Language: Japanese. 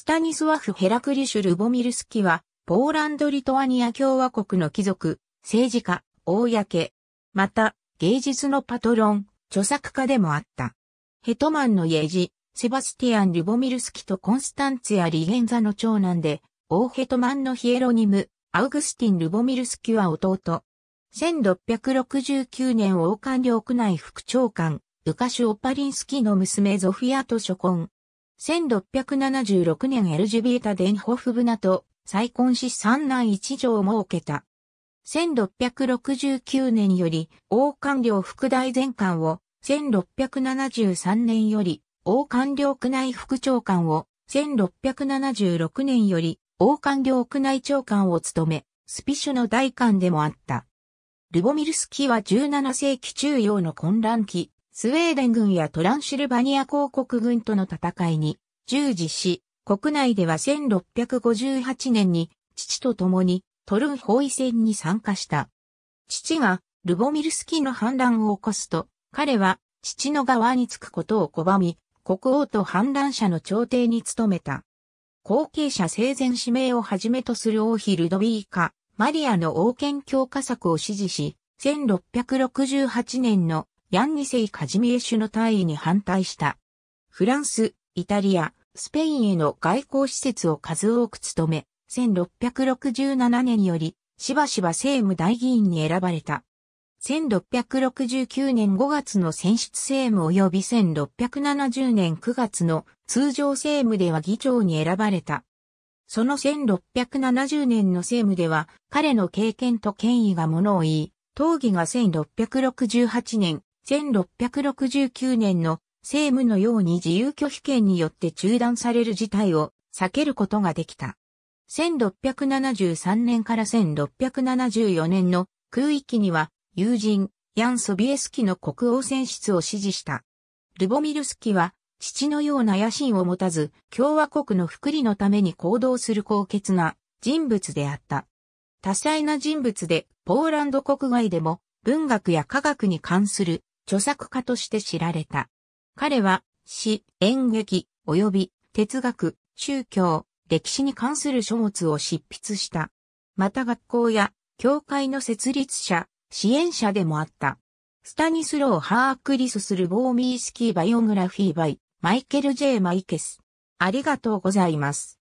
スタニスワフ・ヘラクリシュ・ルボミルスキは、ポーランド・リトアニア共和国の貴族、政治家、公、また、芸術のパトロン、著作家でもあった。ヘトマンの家事、セバスティアン・ルボミルスキとコンスタンツィア・リゲンザの長男で、オーヘトマンのヒエロニム、アウグスティン・ルボミルスキは弟。1669年王冠領区内副長官、ウカシュ・オパリンスキの娘ゾフィアと初婚。1676年エルジュビータ・デンホフブナと再婚し三男一女を設けた。1669年より王官僚副大前官を、1673年より王官僚区内副長官を、1676年より王官僚区内長官を務め、スピシュの大官でもあった。ルボミルスキは17世紀中央の混乱期、スウェーデン軍やトランシルバニア公国軍との戦いに従事し、国内では1658年に父と共にトルン包囲戦に参加した。父がルボミルスキの反乱を起こすと、彼は父の側につくことを拒み、国王と反乱者の朝廷に務めた。後継者生前指名をはじめとする王妃ルドビーカ、マリアの王権強化策を支持し、1668年のヤンニセイ・カジミエシュの退位に反対した。フランス、イタリア、スペインへの外交施設を数多く務め、1667年より、しばしば政務大議員に選ばれた。1669年5月の選出政務及び1670年9月の通常政務では議長に選ばれた。その1670年の政務では彼の経験と権威が物を言い、討議が1668年1669年の政務のように自由拒否権によって中断される事態を避けることができた。1673年から1674年の空域には友人、ヤン・ソビエスキの国王選出を支持した。ルボミルスキは父のような野心を持たず共和国の福利のために行動する高潔な人物であった。多彩な人物でポーランド国外でも文学や科学に関する著作家として知られた。彼は、詩、演劇、及び哲学、宗教、歴史に関する書物を執筆した。また学校や教会の設立者、支援者でもあった。スタニスロー・ハークリスするボーミースキーバイオグラフィーバイ、マイケル・ジェイマイケス。ありがとうございます。